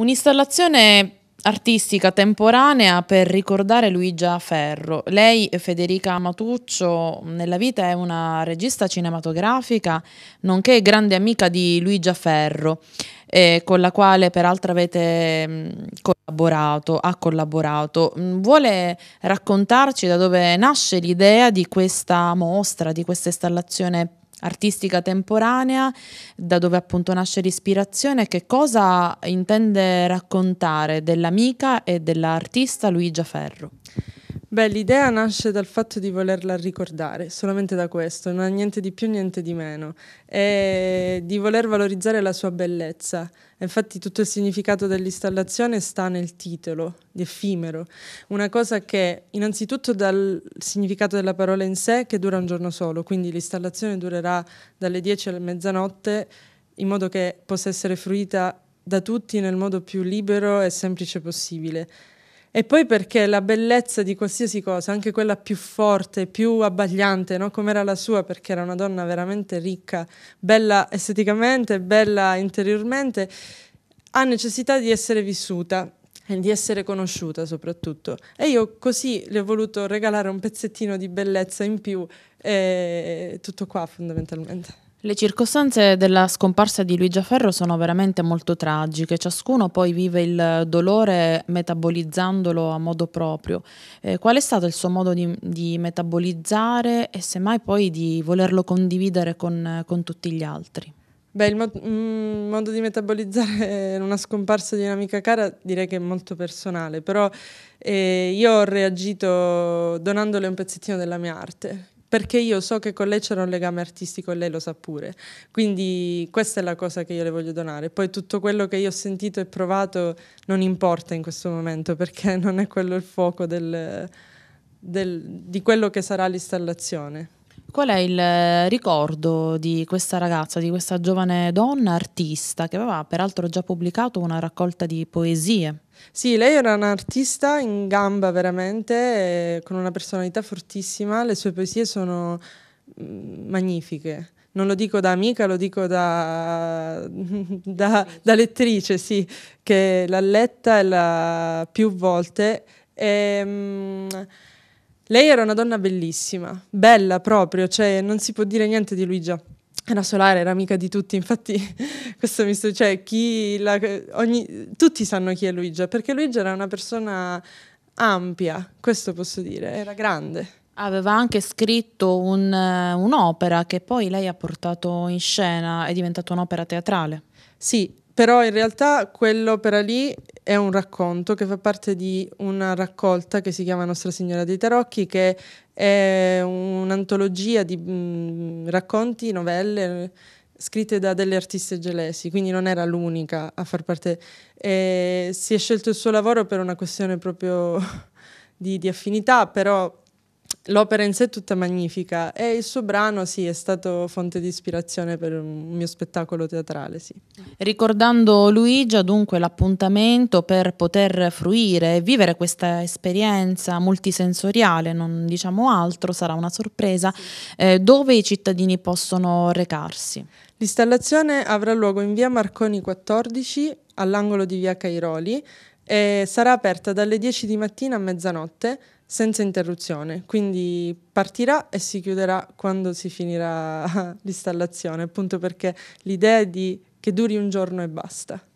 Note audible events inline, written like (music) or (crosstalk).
Un'installazione artistica temporanea per ricordare Luigia Ferro. Lei, Federica Matuccio, nella vita è una regista cinematografica, nonché grande amica di Luigia Ferro, eh, con la quale peraltro avete mm, collaborato, ha collaborato. Mm, vuole raccontarci da dove nasce l'idea di questa mostra, di questa installazione artistica temporanea, da dove appunto nasce l'ispirazione, che cosa intende raccontare dell'amica e dell'artista Luigia Ferro? Beh, l'idea nasce dal fatto di volerla ricordare, solamente da questo, non ha niente di più, niente di meno, e di voler valorizzare la sua bellezza. Infatti tutto il significato dell'installazione sta nel titolo, di effimero, una cosa che innanzitutto dal significato della parola in sé che dura un giorno solo, quindi l'installazione durerà dalle 10 alle mezzanotte in modo che possa essere fruita da tutti nel modo più libero e semplice possibile. E poi perché la bellezza di qualsiasi cosa, anche quella più forte, più abbagliante, no? come era la sua, perché era una donna veramente ricca, bella esteticamente, bella interiormente, ha necessità di essere vissuta e di essere conosciuta soprattutto. E io così le ho voluto regalare un pezzettino di bellezza in più, e tutto qua fondamentalmente. Le circostanze della scomparsa di Luigia Ferro sono veramente molto tragiche, ciascuno poi vive il dolore metabolizzandolo a modo proprio. Eh, qual è stato il suo modo di, di, metabolizzare e semmai poi di volerlo condividere con, con tutti gli altri? Beh, il mo- mh, mm, modo di metabolizzare (laughs) una scomparsa di un'amica cara direi che è molto personale, però eh, io ho reagito donandole un pezzettino della mia arte, perché io so che con lei c'era un legame artistico e lei lo sa pure. Quindi questa è la cosa che io le voglio donare. Poi tutto quello che io ho sentito e provato non importa in questo momento perché (laughs) non è quello il fuoco del, del, di quello che sarà l'installazione. Qual è il eh, ricordo di questa ragazza, di questa giovane donna artista che aveva peraltro già pubblicato una raccolta di poesie? Sì, lei era un'artista in gamba veramente, con una personalità fortissima, le sue poesie sono mm, magnifiche. Non lo dico da amica, lo dico da, (laughs) da, da lettrice, sì, che l'ha letta più volte. E, ehm, lei era una donna bellissima, bella proprio, cioè non si può dire niente di Luigia. Era solare, era amica di tutti, infatti (laughs) questo mi sto, cioè chi la, ogni, tutti sanno chi è Luigia, perché Luigia era una persona ampia, questo posso dire, era grande. Aveva anche scritto un, un'opera che poi lei ha portato in scena, è diventata un'opera teatrale. Sì, però in realtà quell'opera lì è un racconto che fa parte di una raccolta che si chiama Nostra Signora dei Tarocchi, che è un'antologia di mh, mm, racconti, novelle scritte da delle artiste gelesi, quindi non era l'unica a far parte. Eh, si è scelto il suo lavoro per una questione proprio (laughs) di, di affinità, però l'opera in sé è tutta magnifica e il suo brano sì è stato fonte di ispirazione per un mio spettacolo teatrale sì. Ricordando Luigia dunque l'appuntamento per poter fruire e vivere questa esperienza multisensoriale, non diciamo altro, sarà una sorpresa, eh, dove i cittadini possono recarsi. L'installazione avrà luogo in via Marconi 14 all'angolo di via Cairoli e sarà aperta dalle 10 di mattina a mezzanotte senza interruzione, quindi partirà e si chiuderà quando si finirà (laughs) l'installazione, appunto perché l'idea è di che duri un giorno e basta.